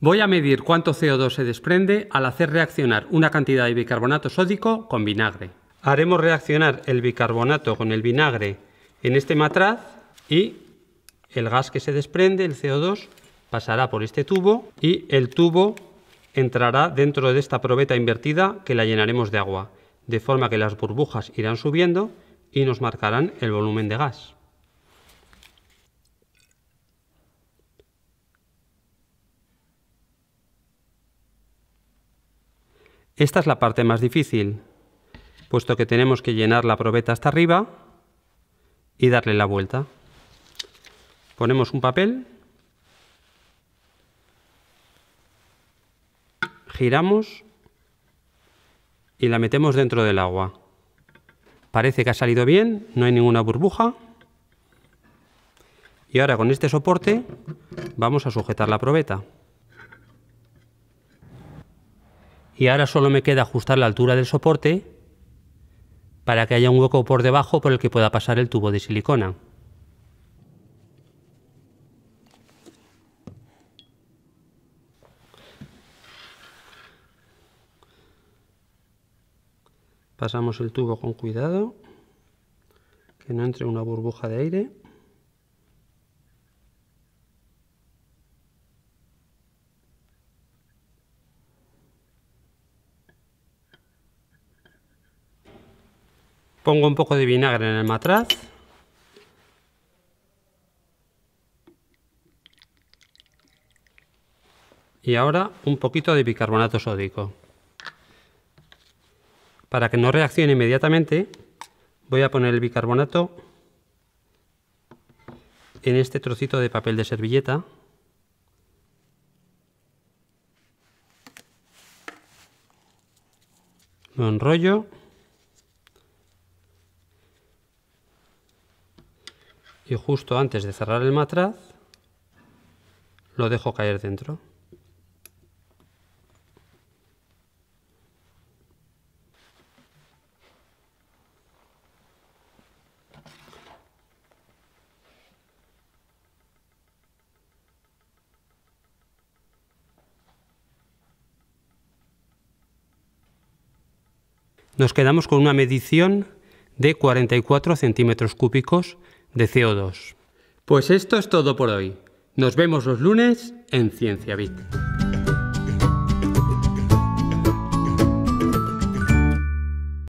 Voy a medir cuánto CO2 se desprende al hacer reaccionar una cantidad de bicarbonato sódico con vinagre. Haremos reaccionar el bicarbonato con el vinagre en este matraz y el gas que se desprende, el CO2, pasará por este tubo y el tubo entrará dentro de esta probeta invertida que la llenaremos de agua, de forma que las burbujas irán subiendo y nos marcarán el volumen de gas. Esta es la parte más difícil, puesto que tenemos que llenar la probeta hasta arriba y darle la vuelta. Ponemos un papel, giramos y la metemos dentro del agua. Parece que ha salido bien, no hay ninguna burbuja. Y ahora con este soporte vamos a sujetar la probeta. y ahora solo me queda ajustar la altura del soporte para que haya un hueco por debajo por el que pueda pasar el tubo de silicona. Pasamos el tubo con cuidado, que no entre una burbuja de aire. Pongo un poco de vinagre en el matraz. Y ahora un poquito de bicarbonato sódico. Para que no reaccione inmediatamente, voy a poner el bicarbonato en este trocito de papel de servilleta. Lo enrollo y justo antes de cerrar el matraz lo dejo caer dentro. Nos quedamos con una medición de 44 centímetros cúbicos de CO2. Pues esto es todo por hoy. Nos vemos los lunes en Ciencia Bit.